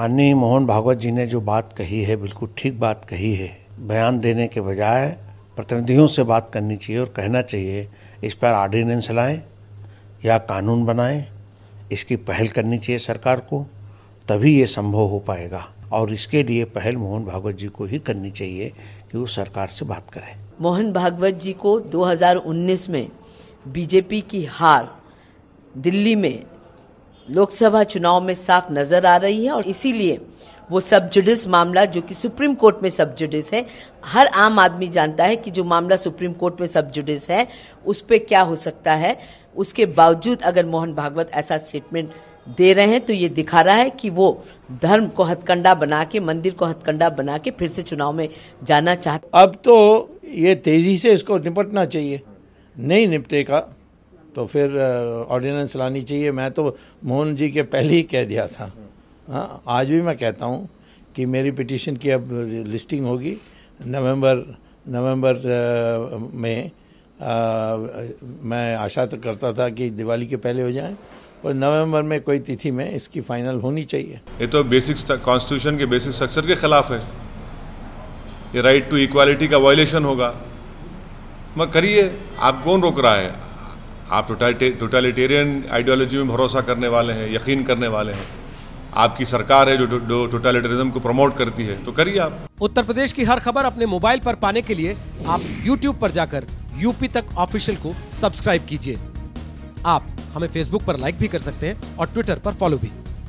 माननीय मोहन भागवत जी ने जो बात कही है बिल्कुल ठीक बात कही है बयान देने के बजाय प्रतिनिधियों से बात करनी चाहिए और कहना चाहिए इस पर ऑर्डिनेंस लाएं या कानून बनाएं इसकी पहल करनी चाहिए सरकार को तभी ये संभव हो पाएगा और इसके लिए पहल मोहन भागवत जी को ही करनी चाहिए कि वो सरकार से बात करें मोहन भागवत जी को 2019 में बीजेपी की हार दिल्ली में लोकसभा चुनाव में साफ नजर आ रही है और इसीलिए वो सब जुडिस मामला जो कि सुप्रीम कोर्ट में सब जुडिस है हर आम आदमी जानता है कि जो मामला सुप्रीम कोर्ट में सब जुडिस है उस पर क्या हो सकता है उसके बावजूद अगर मोहन भागवत ऐसा स्टेटमेंट दे रहे हैं तो ये दिखा रहा है कि वो धर्म को हथकंडा बना के मंदिर को हथकंडा बना के फिर से चुनाव में जाना चाहते अब तो ये तेजी से इसको निपटना चाहिए नहीं निपटेगा तो फिर ऑर्डिनेंस लानी चाहिए मैं तो मोहन जी के पहले ही कह दिया था हाँ आज भी मैं कहता हूँ कि मेरी पिटीशन की अब लिस्टिंग होगी नवंबर नवंबर में आ, मैं आशा तो करता था कि दिवाली के पहले हो जाए और नवंबर में कोई तिथि में इसकी फाइनल होनी चाहिए ये तो बेसिक कॉन्स्टिट्यूशन के बेसिक स्ट्रक्चर के खिलाफ है ये राइट टू इक्वालिटी का वायलेशन होगा मैं करिए आप कौन रोक रहा है आप टोटालिटेरियन आइडियोलॉजी में भरोसा करने वाले हैं यकीन करने वाले हैं आपकी सरकार है जो टोटलिटेरिज्म को प्रमोट करती है तो करिए आप उत्तर प्रदेश की हर खबर अपने मोबाइल पर पाने के लिए आप यूट्यूब पर जाकर यूपी तक ऑफिशियल को सब्सक्राइब कीजिए आप हमें फेसबुक पर लाइक भी कर सकते हैं और ट्विटर पर फॉलो भी